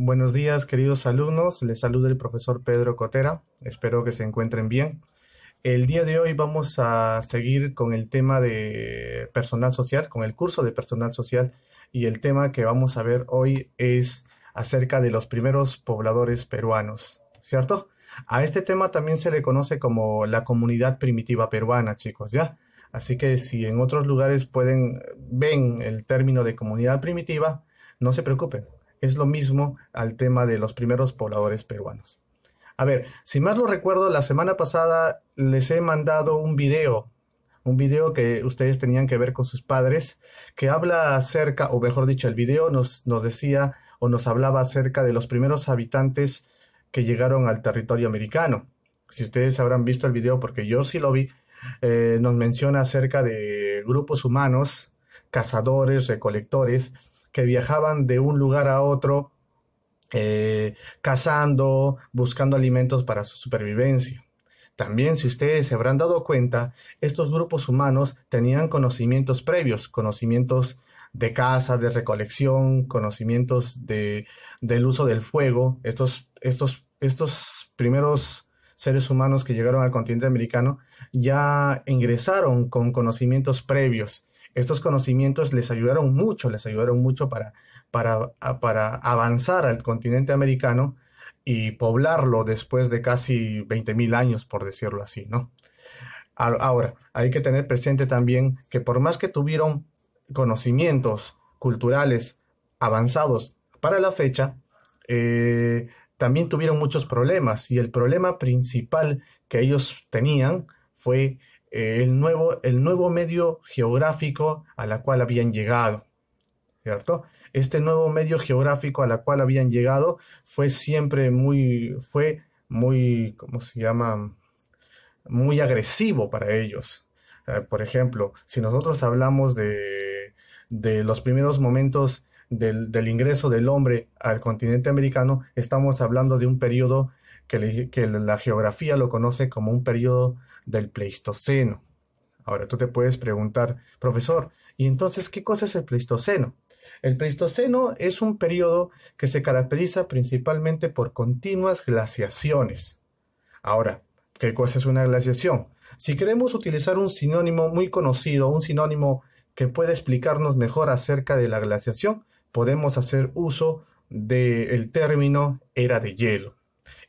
Buenos días, queridos alumnos. Les saluda el profesor Pedro Cotera. Espero que se encuentren bien. El día de hoy vamos a seguir con el tema de personal social, con el curso de personal social. Y el tema que vamos a ver hoy es acerca de los primeros pobladores peruanos, ¿cierto? A este tema también se le conoce como la comunidad primitiva peruana, chicos, ¿ya? Así que si en otros lugares pueden, ven el término de comunidad primitiva, no se preocupen, es lo mismo al tema de los primeros pobladores peruanos. A ver, si más lo recuerdo, la semana pasada les he mandado un video, un video que ustedes tenían que ver con sus padres, que habla acerca, o mejor dicho, el video nos, nos decía o nos hablaba acerca de los primeros habitantes que llegaron al territorio americano. Si ustedes habrán visto el video, porque yo sí lo vi, eh, nos menciona acerca de grupos humanos, cazadores, recolectores, que viajaban de un lugar a otro eh, cazando, buscando alimentos para su supervivencia. También, si ustedes se habrán dado cuenta, estos grupos humanos tenían conocimientos previos, conocimientos de caza, de recolección, conocimientos del uso del fuego. Estos, estos, estos primeros seres humanos que llegaron al continente americano ya ingresaron con conocimientos previos estos conocimientos les ayudaron mucho, les ayudaron mucho para, para, para avanzar al continente americano y poblarlo después de casi 20.000 años, por decirlo así, ¿no? Ahora, hay que tener presente también que por más que tuvieron conocimientos culturales avanzados para la fecha, eh, también tuvieron muchos problemas y el problema principal que ellos tenían fue eh, el, nuevo, el nuevo medio geográfico a la cual habían llegado, ¿cierto? Este nuevo medio geográfico a la cual habían llegado fue siempre muy, fue muy, ¿cómo se llama? Muy agresivo para ellos. Eh, por ejemplo, si nosotros hablamos de, de los primeros momentos del, ingreso del hombre al continente americano, estamos hablando de un periodo que, que la geografía lo conoce como un periodo del Pleistoceno. Ahora tú te puedes preguntar, profesor, ¿y entonces qué cosa es el Pleistoceno? El Pleistoceno es un periodo que se caracteriza principalmente por continuas glaciaciones. Ahora, ¿qué cosa es una glaciación? Si queremos utilizar un sinónimo muy conocido, un sinónimo que pueda explicarnos mejor acerca de la glaciación, podemos hacer uso del término era de hielo.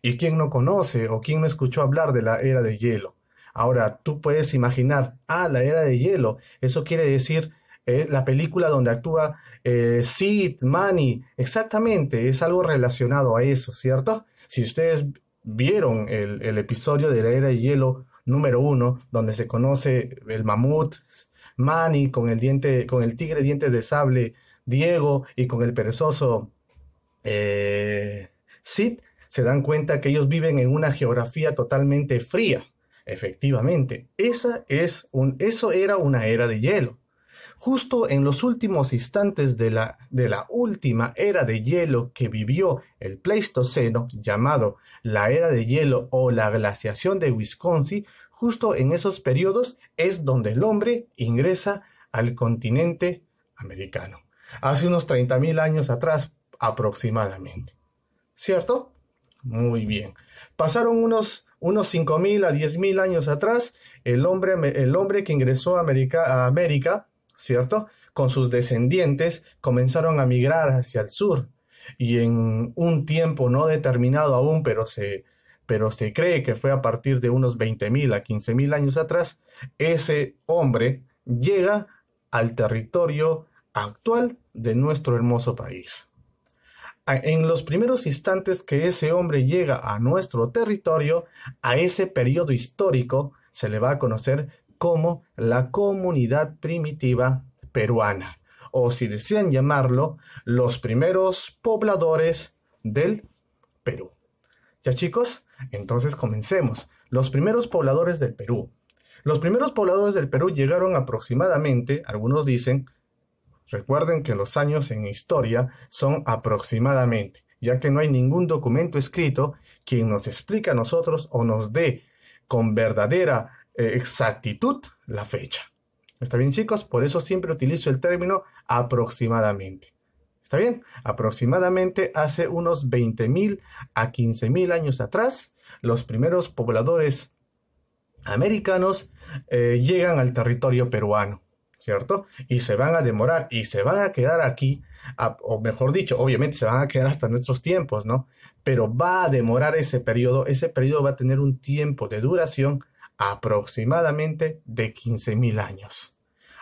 ¿Y quién no conoce o quién no escuchó hablar de la era de hielo? Ahora, tú puedes imaginar, ah, la era de hielo, eso quiere decir eh, la película donde actúa eh, Sid, Manny, exactamente, es algo relacionado a eso, ¿cierto? Si ustedes vieron el, episodio de la era de hielo número uno, donde se conoce el mamut, Manny con el diente, con el tigre dientes de sable, Diego y con el perezoso eh, Sid, se dan cuenta que ellos viven en una geografía totalmente fría. Efectivamente, esa es un, eso era una era de hielo. Justo en los últimos instantes de la, de la última era de hielo que vivió el Pleistoceno, llamado la era de hielo o la glaciación de Wisconsin, justo en esos periodos es donde el hombre ingresa al continente americano, hace unos 30.000 años atrás aproximadamente. ¿Cierto? Muy bien. Pasaron unos unos 5.000 a 10.000 años atrás, el hombre, el hombre que ingresó a América, a América, ¿cierto? Con sus descendientes comenzaron a migrar hacia el sur y en un tiempo no determinado aún, pero se, pero se cree que fue a partir de unos 20.000 a 15.000 años atrás, ese hombre llega al territorio actual de nuestro hermoso país en los primeros instantes que ese hombre llega a nuestro territorio, a ese periodo histórico se le va a conocer como la comunidad primitiva peruana, o si desean llamarlo, los primeros pobladores del Perú. Ya chicos, entonces comencemos. Los primeros pobladores del Perú. Los primeros pobladores del Perú llegaron aproximadamente, algunos dicen, Recuerden que los años en historia son aproximadamente, ya que no hay ningún documento escrito quien nos explique a nosotros o nos dé con verdadera eh, exactitud la fecha. ¿Está bien chicos? Por eso siempre utilizo el término aproximadamente. ¿Está bien? Aproximadamente hace unos 20.000 a 15.000 años atrás, los primeros pobladores americanos eh, llegan al territorio peruano. ¿cierto? Y se van a demorar y se van a quedar aquí, o mejor dicho, obviamente se van a quedar hasta nuestros tiempos, ¿no? Pero va a demorar ese periodo, ese periodo va a tener un tiempo de duración aproximadamente de 15.000 años.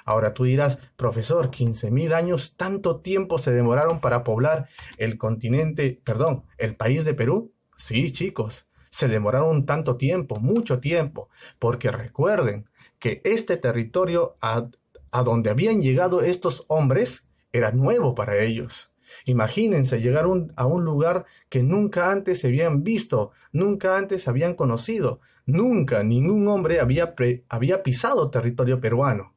Ahora tú dirás, profesor, 15.000 años, tanto tiempo se demoraron para poblar el continente, perdón, el país de Perú. Sí, chicos, se demoraron tanto tiempo, mucho tiempo, porque recuerden que este territorio ha a donde habían llegado estos hombres era nuevo para ellos. Imagínense llegar a un lugar que nunca antes se habían visto, nunca antes habían conocido, nunca ningún hombre había, había pisado territorio peruano.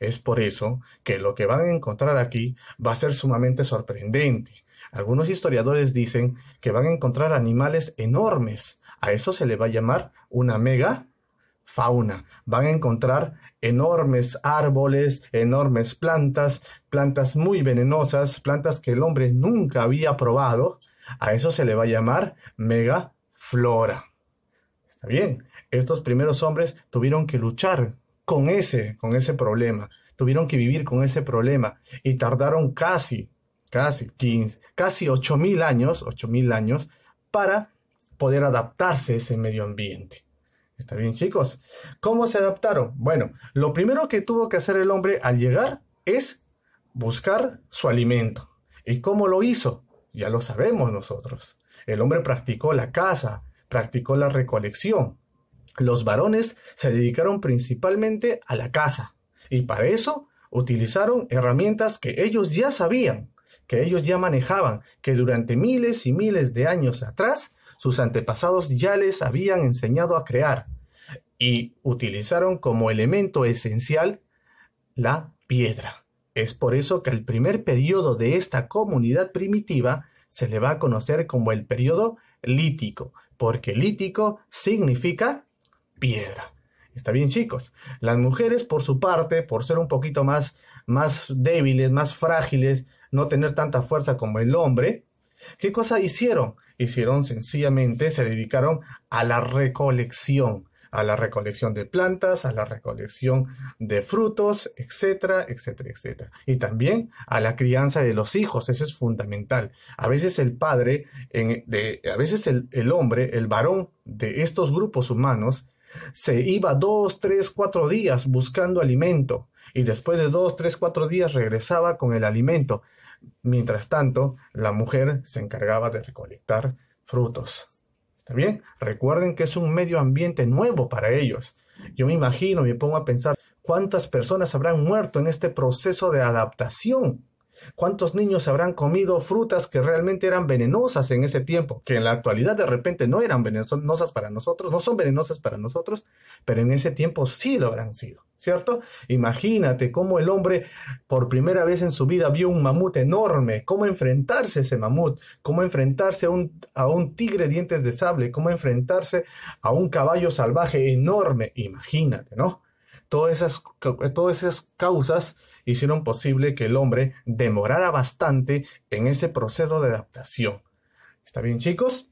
Es por eso que lo que van a encontrar aquí va a ser sumamente sorprendente. Algunos historiadores dicen que van a encontrar animales enormes. A eso se le va a llamar una mega fauna. Van a encontrar enormes árboles, enormes plantas, plantas muy venenosas, plantas que el hombre nunca había probado. A eso se le va a llamar megaflora. Está bien, estos primeros hombres tuvieron que luchar con ese, con ese problema, tuvieron que vivir con ese problema y tardaron casi, casi 15, casi 8000 años, 8000 años para poder adaptarse a ese medio ambiente. Está bien, chicos. ¿Cómo se adaptaron? Bueno, lo primero que tuvo que hacer el hombre al llegar es buscar su alimento. ¿Y cómo lo hizo? Ya lo sabemos nosotros. El hombre practicó la caza, practicó la recolección. Los varones se dedicaron principalmente a la caza y para eso utilizaron herramientas que ellos ya sabían, que ellos ya manejaban, que durante miles y miles de años atrás sus antepasados ya les habían enseñado a crear y utilizaron como elemento esencial la piedra. Es por eso que el primer periodo de esta comunidad primitiva se le va a conocer como el periodo lítico, porque lítico significa piedra. Está bien, chicos. Las mujeres, por su parte, por ser un poquito más, más débiles, más frágiles, no tener tanta fuerza como el hombre, ¿Qué cosa hicieron? Hicieron sencillamente, se dedicaron a la recolección, a la recolección de plantas, a la recolección de frutos, etcétera, etcétera, etcétera. Y también a la crianza de los hijos, eso es fundamental. A veces el padre, en, de, a veces el hombre, el varón de estos grupos humanos, se iba dos, tres, cuatro días buscando alimento y después de dos, tres, cuatro días regresaba con el alimento. Mientras tanto, la mujer se encargaba de recolectar frutos. ¿Está bien? Recuerden que es un medio ambiente nuevo para ellos. Yo me imagino, me pongo a pensar cuántas personas habrán muerto en este proceso de adaptación ¿Cuántos niños habrán comido frutas que realmente eran venenosas en ese tiempo? Que en la actualidad de repente no eran venenosas para nosotros, no son venenosas para nosotros, pero en ese tiempo sí lo habrán sido. ¿cierto? Imagínate cómo el hombre por primera vez en su vida vio un mamut enorme, cómo enfrentarse a ese mamut, cómo enfrentarse a un, a un tigre dientes de sable, cómo enfrentarse a un caballo salvaje enorme, imagínate, ¿no? Todas esas, todas esas causas hicieron posible que el hombre demorara bastante en ese proceso de adaptación. ¿Está bien, chicos?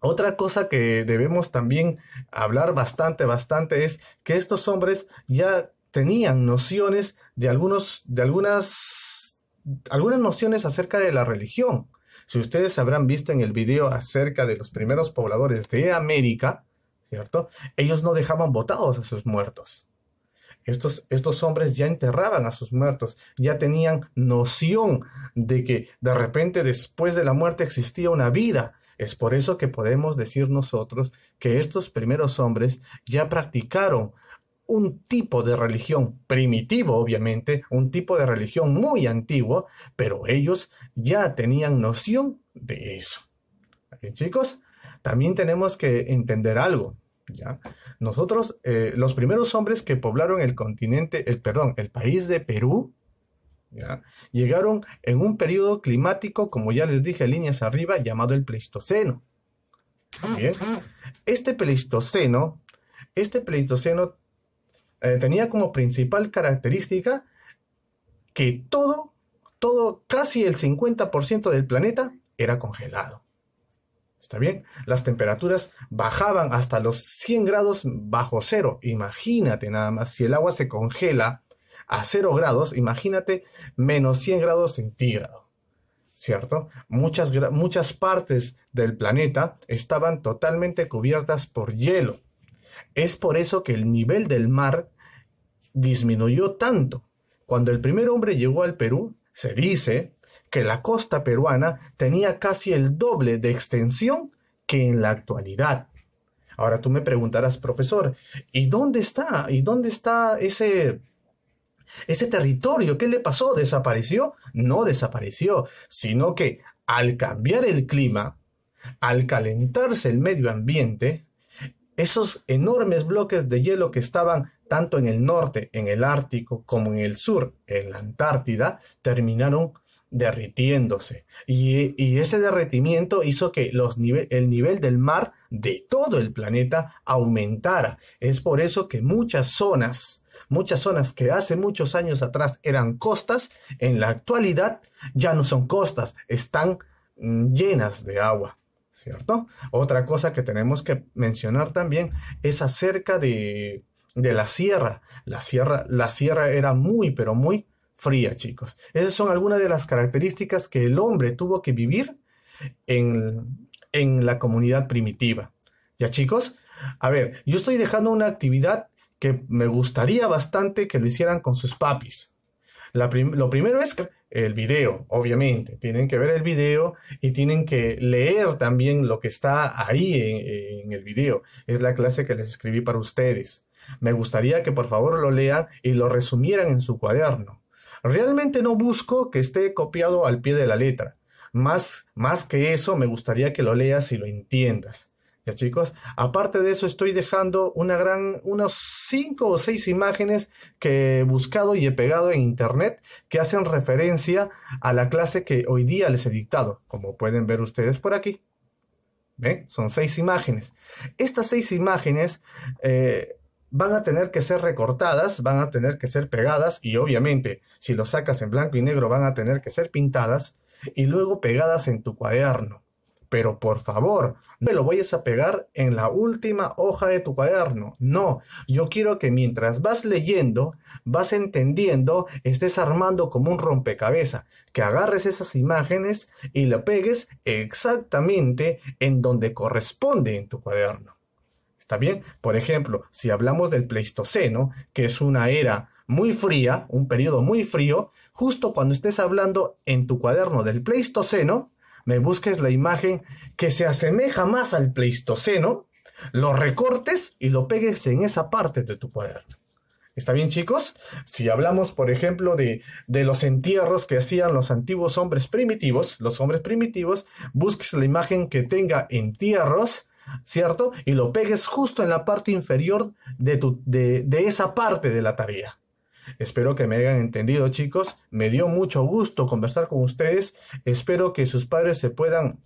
Otra cosa que debemos también hablar bastante, bastante es que estos hombres ya tenían nociones de algunos, de algunas, algunas nociones acerca de la religión. Si ustedes habrán visto en el video acerca de los primeros pobladores de América, ¿cierto? Ellos no dejaban votados a sus muertos. Estos, hombres ya enterraban a sus muertos, ya tenían noción de que de repente después de la muerte existía una vida. Es por eso que podemos decir nosotros que estos primeros hombres ya practicaron un tipo de religión primitivo, obviamente, un tipo de religión muy antiguo, pero ellos ya tenían noción de eso. chicos, también tenemos que entender algo. Nosotros, eh, los primeros hombres que poblaron el continente, el, perdón, el país de Perú, Llegaron en un periodo climático, como ya les dije, líneas arriba, llamado el Pleistoceno. Este Pleistoceno, este Pleistoceno eh, tenía como principal característica que todo, todo, casi el 50% del planeta era congelado. ¿Está bien? Las temperaturas bajaban hasta los 100 grados bajo cero. Imagínate nada más, si el agua se congela a cero grados, imagínate menos 100 grados centígrados. ¿Cierto? Muchas, muchas partes del planeta estaban totalmente cubiertas por hielo. Es por eso que el nivel del mar disminuyó tanto. Cuando el primer hombre llegó al Perú, se dice que la costa peruana tenía casi el doble de extensión que en la actualidad. Ahora tú me preguntarás, profesor, ¿y dónde está? ¿Y dónde está ese ese territorio? ¿Qué le pasó? ¿Desapareció? No desapareció, sino que al cambiar el clima, al calentarse el medio ambiente, esos enormes bloques de hielo que estaban tanto en el norte, en el Ártico, como en el sur, en la Antártida, terminaron derritiéndose. Y, ese derretimiento hizo que los el nivel del mar de todo el planeta aumentara. Es por eso que muchas zonas, muchas zonas que hace muchos años atrás eran costas, en la actualidad ya no son costas, están mm, llenas de agua. ¿Cierto? Otra cosa que tenemos que mencionar también es acerca de, de la sierra. La sierra, la sierra era muy, pero muy fría, chicos. Esas son algunas de las características que el hombre tuvo que vivir en, la comunidad primitiva. ¿Ya, chicos? A ver, yo estoy dejando una actividad que me gustaría bastante que lo hicieran con sus papis. lo primero es el video, obviamente. Tienen que ver el video y tienen que leer también lo que está ahí en, el video. Es la clase que les escribí para ustedes. Me gustaría que por favor lo lean y lo resumieran en su cuaderno. Realmente no busco que esté copiado al pie de la letra. Más, más que eso, me gustaría que lo leas y lo entiendas. ¿Ya chicos? Aparte de eso, estoy dejando una gran, unos 5 o 6 imágenes que he buscado y he pegado en internet que hacen referencia a la clase que hoy día les he dictado, como pueden ver ustedes por aquí. ¿Ven? Son seis imágenes. Estas seis imágenes eh, van a tener que ser recortadas, van a tener que ser pegadas y obviamente si lo sacas en blanco y negro van a tener que ser pintadas y luego pegadas en tu cuaderno. Pero por favor, no me lo vayas a pegar en la última hoja de tu cuaderno. No, yo quiero que mientras vas leyendo, vas entendiendo, estés armando como un rompecabezas, que agarres esas imágenes y la pegues exactamente en donde corresponde en tu cuaderno. ¿Está bien? Por ejemplo, si hablamos del Pleistoceno, que es una era muy fría, un periodo muy frío, justo cuando estés hablando en tu cuaderno del Pleistoceno, me busques la imagen que se asemeja más al Pleistoceno, lo recortes y lo pegues en esa parte de tu cuaderno. ¿Está bien, chicos? Si hablamos, por ejemplo, de, de, los entierros que hacían los antiguos hombres primitivos, los hombres primitivos, busques la imagen que tenga entierros ¿cierto? Y lo pegues justo en la parte inferior de, de, esa parte de la tarea. Espero que me hayan entendido, chicos. Me dio mucho gusto conversar con ustedes. Espero que sus padres se puedan,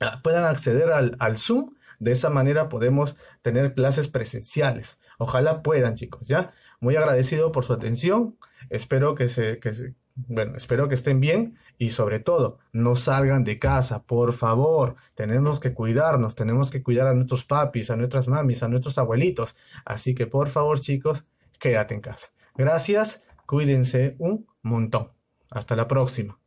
ah, puedan acceder al, Zoom. De esa manera podemos tener clases presenciales. Ojalá puedan, chicos, ¿ya? Muy agradecido por su atención. Espero que se, que se, bueno, espero que estén bien y sobre todo, no salgan de casa, por favor. Tenemos que cuidarnos, tenemos que cuidar a nuestros papis, a nuestras mamis, a nuestros abuelitos. Así que por favor, chicos, quédate en casa. Gracias, cuídense un montón. Hasta la próxima.